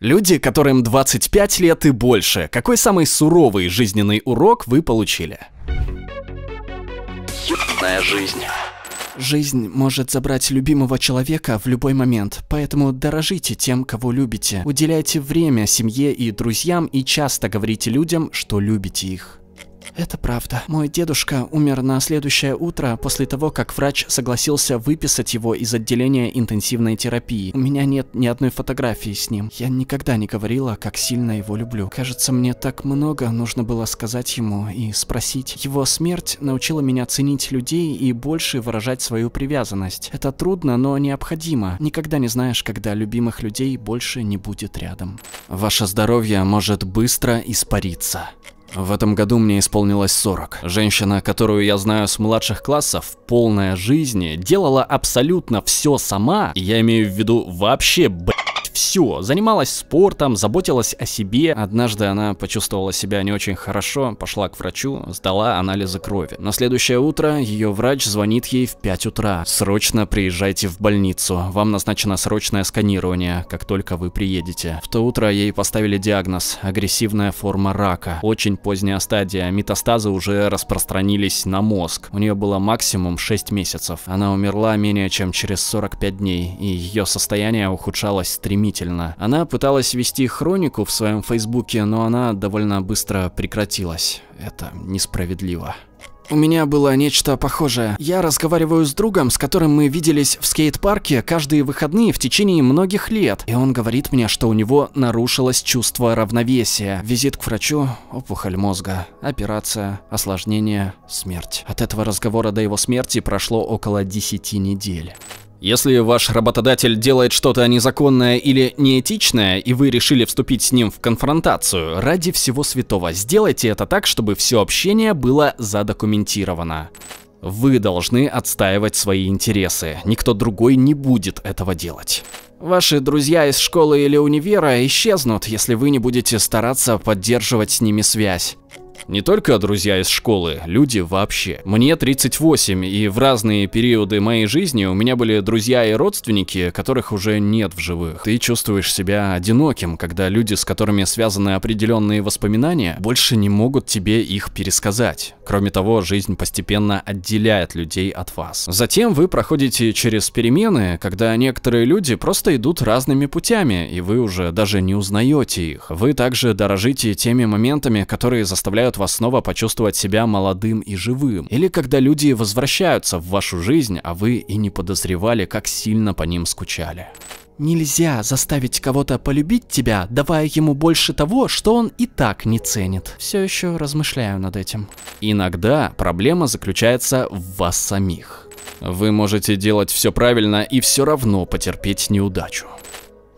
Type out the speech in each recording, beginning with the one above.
Люди, которым 25 лет и больше, какой самый суровый жизненный урок вы получили? Ёбаная жизнь. Жизнь может забрать любимого человека в любой момент, поэтому дорожите тем, кого любите. Уделяйте время семье и друзьям и часто говорите людям, что любите их. Это правда. Мой дедушка умер на следующее утро после того, как врач согласился выписать его из отделения интенсивной терапии. У меня нет ни одной фотографии с ним. Я никогда не говорила, как сильно его люблю. Кажется, мне так много нужно было сказать ему и спросить. Его смерть научила меня ценить людей и больше выражать свою привязанность. Это трудно, но необходимо. Никогда не знаешь, когда любимых людей больше не будет рядом. Ваше здоровье может быстро испариться. В этом году мне исполнилось 40. Женщина, которую я знаю с младших классов, полная жизни, делала абсолютно все сама, я имею в виду вообще, блядь, делать все. Занималась спортом, заботилась о себе. Однажды она почувствовала себя не очень хорошо, пошла к врачу, сдала анализы крови. На следующее утро ее врач звонит ей в 5 утра. Срочно приезжайте в больницу. Вам назначено срочное сканирование, как только вы приедете. В то утро ей поставили диагноз – агрессивная форма рака. Очень поздняя стадия, метастазы уже распространились на мозг. У нее было максимум 6 месяцев. Она умерла менее чем через 45 дней, и ее состояние ухудшалось стремительно стремительно. Она пыталась вести хронику в своем фейсбуке, но она довольно быстро прекратилась. Это несправедливо. У меня было нечто похожее. Я разговариваю с другом, с которым мы виделись в скейт-парке каждые выходные в течение многих лет. И он говорит мне, что у него нарушилось чувство равновесия. Визит к врачу, опухоль мозга, операция, осложнение, смерть. От этого разговора до его смерти прошло около 10 недель. Если ваш работодатель делает что-то незаконное или неэтичное, и вы решили вступить с ним в конфронтацию, ради всего святого, сделайте это так, чтобы все общение было задокументировано. Вы должны отстаивать свои интересы, никто другой не будет этого делать. Ваши друзья из школы или универа исчезнут, если вы не будете стараться поддерживать с ними связь. Не только друзья из школы, люди вообще. Мне 38, и в разные периоды моей жизни у меня были друзья и родственники, которых уже нет в живых. Ты чувствуешь себя одиноким, когда люди, с которыми связаны определенные воспоминания, больше не могут тебе их пересказать. Кроме того, жизнь постепенно отделяет людей от вас. Затем вы проходите через перемены, когда некоторые люди просто идут разными путями, и вы уже даже не узнаете их. Вы также дорожите теми моментами, которые заставляют заставляют вас снова почувствовать себя молодым и живым. Или когда люди возвращаются в вашу жизнь, а вы и не подозревали, как сильно по ним скучали. Нельзя заставить кого-то полюбить тебя, давая ему больше того, что он и так не ценит. Все еще размышляю над этим. Иногда проблема заключается в вас самих. Вы можете делать все правильно и все равно потерпеть неудачу.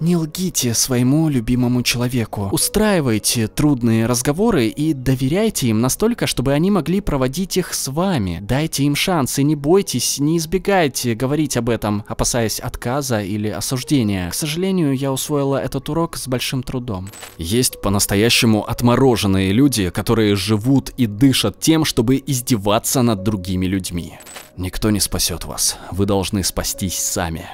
Не лгите своему любимому человеку. Устраивайте трудные разговоры и доверяйте им настолько, чтобы они могли проводить их с вами. Дайте им шанс и не бойтесь, не избегайте говорить об этом, опасаясь отказа или осуждения. К сожалению, я усвоила этот урок с большим трудом. Есть по-настоящему отмороженные люди, которые живут и дышат тем, чтобы издеваться над другими людьми. Никто не спасет вас. Вы должны спастись сами.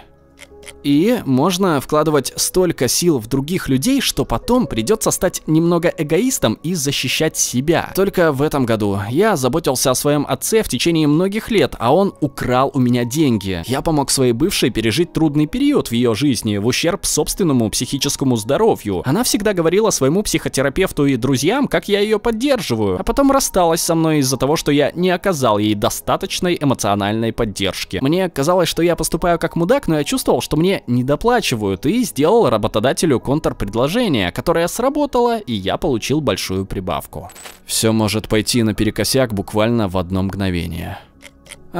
И можно вкладывать столько сил в других людей, что потом придется стать немного эгоистом и защищать себя. Только в этом году я заботился о своем отце в течение многих лет, а он украл у меня деньги. Я помог своей бывшей пережить трудный период в ее жизни в ущерб собственному психическому здоровью. Она всегда говорила своему психотерапевту и друзьям, как я ее поддерживаю, а потом рассталась со мной из-за того, что я не оказал ей достаточной эмоциональной поддержки. Мне казалось, что я поступаю как мудак, но я чувствовал, что мне недоплачивают и сделал работодателю контрпредложение, которое сработало и я получил большую прибавку. Все может пойти наперекосяк буквально в одно мгновение.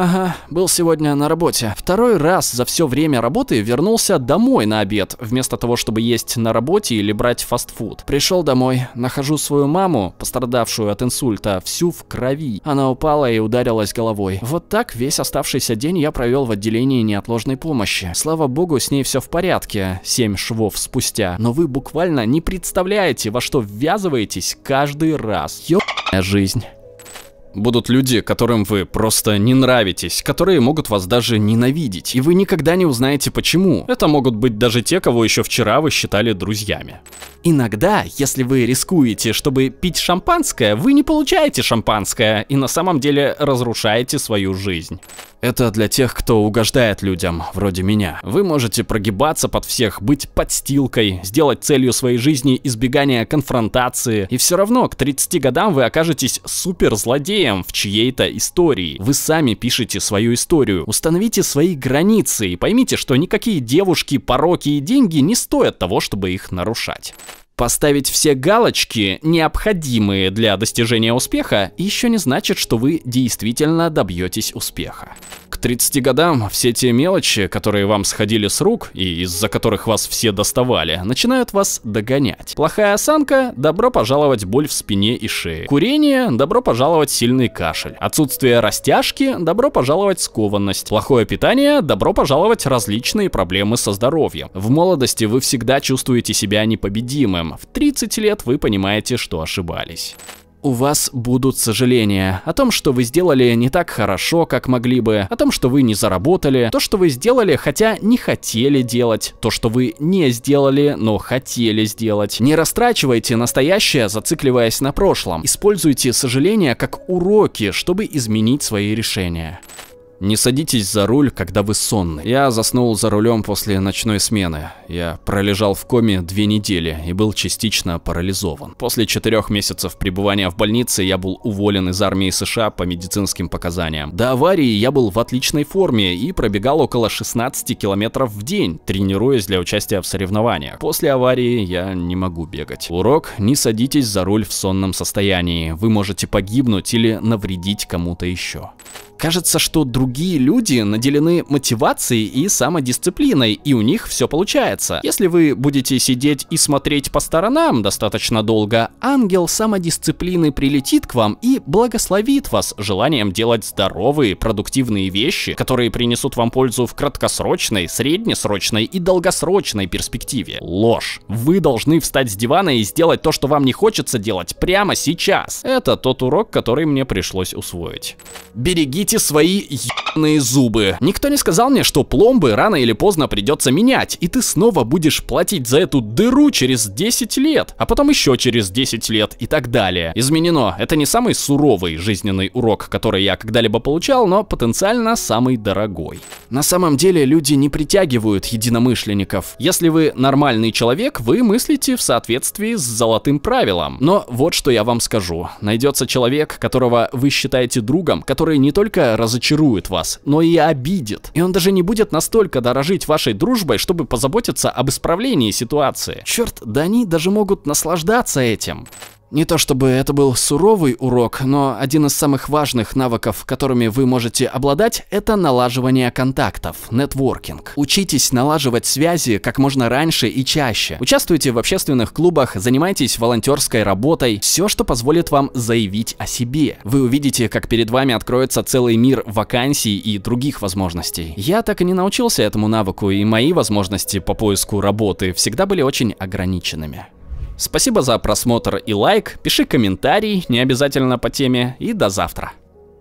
Ага, был сегодня на работе. Второй раз за все время работы вернулся домой на обед, вместо того, чтобы есть на работе или брать фастфуд. Пришел домой, нахожу свою маму, пострадавшую от инсульта, всю в крови. Она упала и ударилась головой. Вот так весь оставшийся день я провел в отделении неотложной помощи. Слава богу, с ней все в порядке, семь швов спустя. Но вы буквально не представляете, во что ввязываетесь каждый раз. Ёбаная жизнь. Будут люди, которым вы просто не нравитесь, которые могут вас даже ненавидеть, и вы никогда не узнаете почему. Это могут быть даже те, кого еще вчера вы считали друзьями. Иногда, если вы рискуете, чтобы пить шампанское, вы не получаете шампанское и на самом деле разрушаете свою жизнь. Это для тех, кто угождает людям, вроде меня. Вы можете прогибаться под всех, быть подстилкой, сделать целью своей жизни избегание конфронтации, и все равно к 30 годам вы окажетесь суперзлодеем в чьей-то истории. Вы сами пишете свою историю, установите свои границы и поймите, что никакие девушки, пороки и деньги не стоят того, чтобы их нарушать. Поставить все галочки, необходимые для достижения успеха, еще не значит, что вы действительно добьетесь успеха. К 30 годам все те мелочи, которые вам сходили с рук и из-за которых вас все доставали, начинают вас догонять. Плохая осанка – добро пожаловать боль в спине и шее. Курение – добро пожаловать сильный кашель. Отсутствие растяжки – добро пожаловать скованность. Плохое питание – добро пожаловать различные проблемы со здоровьем. В молодости вы всегда чувствуете себя непобедимым, возрастом. В 30 лет вы понимаете, что ошибались. У вас будут сожаления о том, что вы сделали не так хорошо, как могли бы, о том, что вы не заработали, то, что вы сделали, хотя не хотели делать, то, что вы не сделали, но хотели сделать. Не растрачивайте настоящее, зацикливаясь на прошлом. Используйте сожаления как уроки, чтобы изменить свои решения. Не садитесь за руль, когда вы сонны. Я заснул за рулем после ночной смены. Я пролежал в коме две недели и был частично парализован. После четырех месяцев пребывания в больнице я был уволен из армии США по медицинским показаниям. До аварии я был в отличной форме и пробегал около 16 километров в день, тренируясь для участия в соревнованиях. После аварии я не могу бегать. Урок – не садитесь за руль в сонном состоянии. Вы можете погибнуть или навредить кому-то еще. Кажется, что другие другие люди наделены мотивацией и самодисциплиной, и у них все получается. Если вы будете сидеть и смотреть по сторонам достаточно долго, ангел самодисциплины прилетит к вам и благословит вас желанием делать здоровые, продуктивные вещи, которые принесут вам пользу в краткосрочной, среднесрочной и долгосрочной перспективе. Ложь. Вы должны встать с дивана и сделать то, что вам не хочется делать прямо сейчас. Это тот урок, который мне пришлось усвоить. Берегите свои зубы. Никто не сказал мне, что пломбы рано или поздно придется менять, и ты снова будешь платить за эту дыру через 10 лет, а потом еще через 10 лет и так далее. Изменено. Это не самый суровый жизненный урок, который я когда-либо получал, но потенциально самый дорогой. На самом деле люди не притягивают единомышленников. Если вы нормальный человек, вы мыслите в соответствии с золотым правилом. Но вот что я вам скажу. Найдется человек, которого вы считаете другом, который не только разочарует вас, но и обидит. И он даже не будет настолько дорожить вашей дружбой, чтобы позаботиться об исправлении ситуации. Черт, да они даже могут наслаждаться этим. Не то чтобы это был суровый урок, но один из самых важных навыков, которыми вы можете обладать, это налаживание контактов, нетворкинг. Учитесь налаживать связи как можно раньше и чаще. Участвуйте в общественных клубах, занимайтесь волонтерской работой, все, что позволит вам заявить о себе. Вы увидите, как перед вами откроется целый мир вакансий и других возможностей. Я так и не научился этому навыку, и мои возможности по поиску работы всегда были очень ограниченными. Спасибо за просмотр и лайк, пиши комментарий, не обязательно по теме, и до завтра.